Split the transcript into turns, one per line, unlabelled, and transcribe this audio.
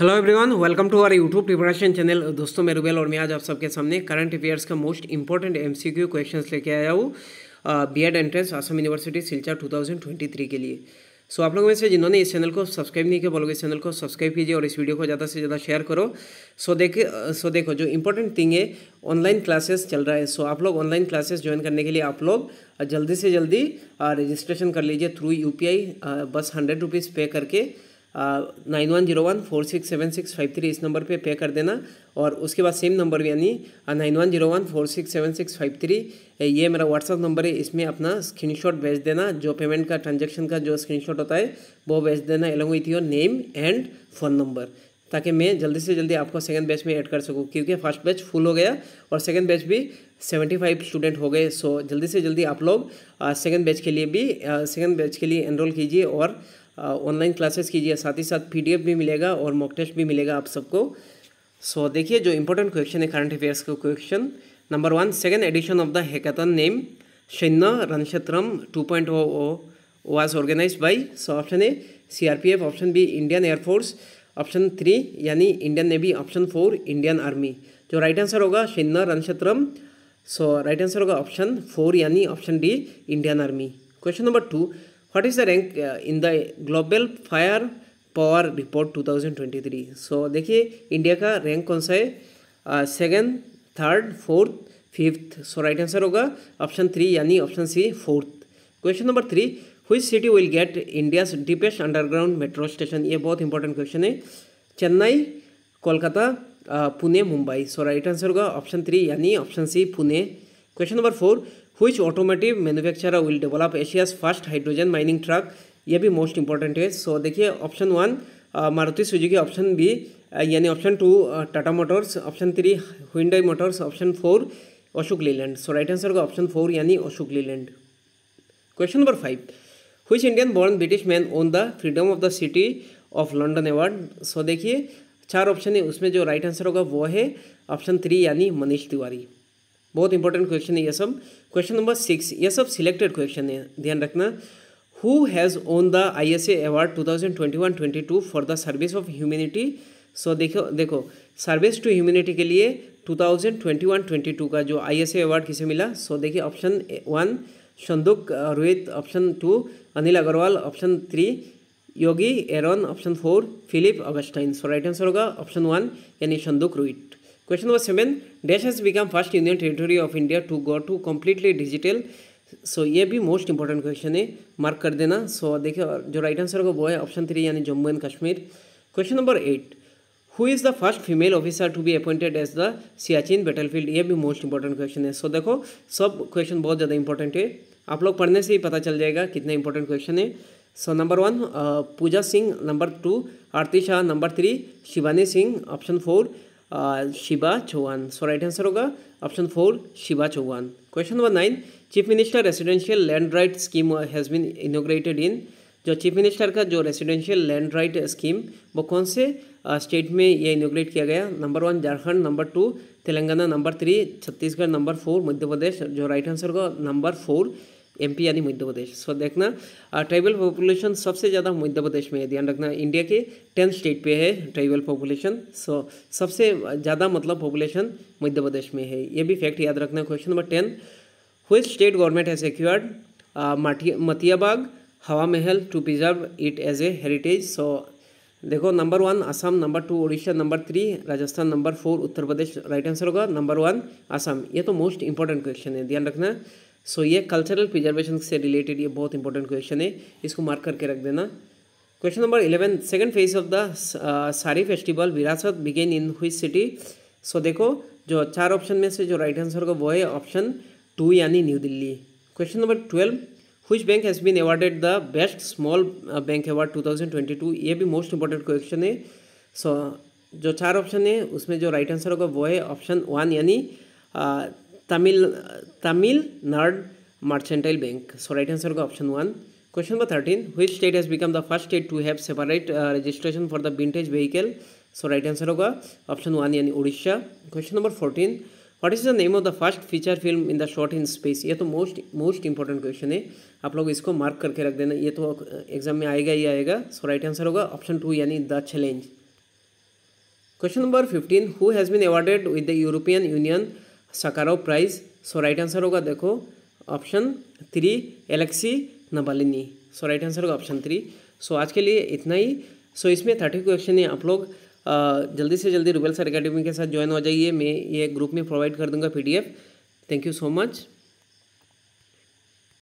hello everyone welcome to our YouTube preparation channel दोस्तों मैं रुबेल और मैं आज आप सबके सामने करंट अफेयर्स का मोस्ट इंपॉर्टेंट एमसीक्यू क्वेश्चंस लेके आया हूँ BEd entrance Assam university Silchar 2023 के लिए सो so, आप लोगों में से जिन्होंने इस चैनल को सब्सक्राइब नहीं किया बोलोगे इस चैनल को सब्सक्राइब कीजिए और इस वीडियो को ज़्यादा से ज़्यादा शेयर करो सो so, देखे सो so, देखो जो इंपॉर्टेंट थिंग है ऑनलाइन क्लासेस चल रहा है सो so, आप लोग ऑनलाइन क्लासेस ज्वाइन करने के लिए आप लोग जल्दी से जल्दी रजिस्ट्रेशन कर लीजिए थ्रू यू बस हंड्रेड रुपीज़ पे करके nine one zero one four six seven six five three इस नंबर पे पे कर देना और उसके बाद सेम नंबर यानी nine one zero one four six seven six five three ये मेरा व्हाट्सअप नंबर है इसमें अपना स्क्रीनशॉट भेज देना जो पेमेंट का ट्रांजेक्शन का जो स्क्रीनशॉट होता है वो भेज देना along with your name and phone number ताकि मैं जल्दी से जल्दी आपको सेकंड बैच में ऐड कर सकूँ क्योंकि फर्स्ट बैच फुल हो गया और सेकंड बैच भी सेवेंटी फाइव स्टूडेंट हो गए सो जल्दी से जल्दी आप लोग सेकंड बैच के लिए भी सेकंड बैच के लिए एनरोल कीजिए और ऑनलाइन क्लासेस कीजिए साथ ही साथ पीडीएफ भी मिलेगा और मॉक टेस्ट भी मिलेगा आप सबको सो so, देखिए जो इंपॉर्टेंट क्वेश्चन है करंट अफेयर्स का question number one second edition of the hackathon name Sainya Ranakshetram two point O was organize by so option A C R P F option B Indian air force option three यानी Indian navy option four Indian army जो right answer होगा Sainya Ranakshetram so right answer होगा option four यानी option D Indian army question number two what is the rank in the global fire power report 2023 so so, देखिए India का rank कौन सा है second third fourth fifth so right answer होगा option three यानी option C fourth question number three which city will get India deepest underground metro station ये बहुत important question है Chennai Kolkata uh, Pune Mumbai so right answer होगा option three यानी option C Pune question number four which automotive manufacturer will develop Asia's first hydrogen mining truck ये भी most important है so देखिए option one Maruti Suzuki option B यानी option two Tata motors option three Hyundai motors option four Ashok Leyland so right answer का option four यानी Ashok Leyland question number five which Indian born British man won the freedom of the city of London award so देखिए चार option है उसमें जो right answer होगा वो है ऑप्शन थ्री यानी मनीष तिवारी बहुत इंपॉर्टेंट क्वेश्चन है यह सब क्वेश्चन नंबर सिक्स ये सब सिलेक्टेड क्वेश्चन है ध्यान रखना who has won the I S A award two thousand twenty one twenty two for the service of humanity so देखो देखो सर्विस टू ह्यूमिनिटी के लिए two thousand twenty one twenty two का जो आई S A award किसे मिला so देखिए option one Sanduk Rohit option two Anil Agarwal option three Yogi Aaron option four Philip Augustine so right answer होगा ऑप्शन वन यानी Sanduk Rohit question number seven dash has become first union territory of India to go to completely digital so so, ये भी most important question है mark कर देना सो so, देखिए जो right answer होगा वो है ऑप्शन थ्री यानी Jammu and Kashmir question number eight who is the first female officer to be appointed as the Siachen battlefield ये भी मोस्ट इंपॉर्टेंट क्वेश्चन है सो so, देखो सब क्वेश्चन बहुत ज़्यादा इंपॉर्टेंट है आप लोग पढ़ने से ही पता चल जाएगा कितना इंपॉर्टेंट क्वेश्चन है so number one Pooja Singh number two Aarti Shah number three Shivani Singh option four Shiva Chauhan so right answer होगा option four Shiva Chauhan question number nine chief minister residential land right scheme has been inaugurated in जो चीफ मिनिस्टर का जो residential land right scheme वो कौन से state uh, में ये inaugurate किया गया number one Jharkhand number two Telangana number three Chhattisgarh number four Madhya Pradesh जो राइट आंसर होगा नंबर फोर पी यानी मध्य प्रदेश सो देखना ट्राइबल पॉपुलेशन सबसे ज़्यादा मध्य प्रदेश में है ध्यान रखना इंडिया के टेंथ स्टेट पे है ट्राइबल पॉपुलेशन सो सबसे ज़्यादा मतलब पॉपुलेशन मध्य प्रदेश में है ये भी फैक्ट याद रखना question number ten which state government has secured Matiabagh Hawa Mahal to preserve it as a heritage so देखो number one Assam number two Orissa number three Rajasthan number four Uttar Pradesh right answer होगा नंबर वन असम ये तो मोस्ट इंपॉर्टेंट क्वेश्चन है ध्यान रखना so so, ये cultural preservation से related ये बहुत इंपॉर्टेंट क्वेश्चन है इसको मार्क करके रख देना question number eleven second phase of the sari festival Virasat began in which city सो देखो जो चार ऑप्शन में से जो राइट आंसर होगा वो है ऑप्शन टू यानी New Delhi question number twelve which bank has been awarded the best small bank award two thousand twenty two ये भी मोस्ट इंपॉर्टेंट क्वेश्चन है सो so, जो चार ऑप्शन है उसमें जो राइट आंसर होगा वो है ऑप्शन वन यानी uh, Tamil Tamil Nad mercantile bank so right answer होगा option one question number thirteen which state has become the first state to have separate registration for the vintage vehicle so right answer होगा option one यानी Orissa question number fourteen what is the name of the first feature film in the short in space ये तो most most important question है आप लोग इसको mark करके रख देना ये तो एग्जाम में आएगा ही आएगा सो राइट आंसर होगा ऑप्शन टू यानी the challenge question number fifteen who has been awarded with the European union Sakharov prize so right answer होगा देखो option three Alexei Navalny so right answer होगा option three so आज के लिए इतना ही सो so, इसमें थर्टी क्वेश्चन है आप लोग जल्दी से जल्दी रुबेल सर अकेडमी के साथ ज्वाइन हो जाइए मैं ये ग्रुप में प्रोवाइड कर दूंगा PDF thank you so much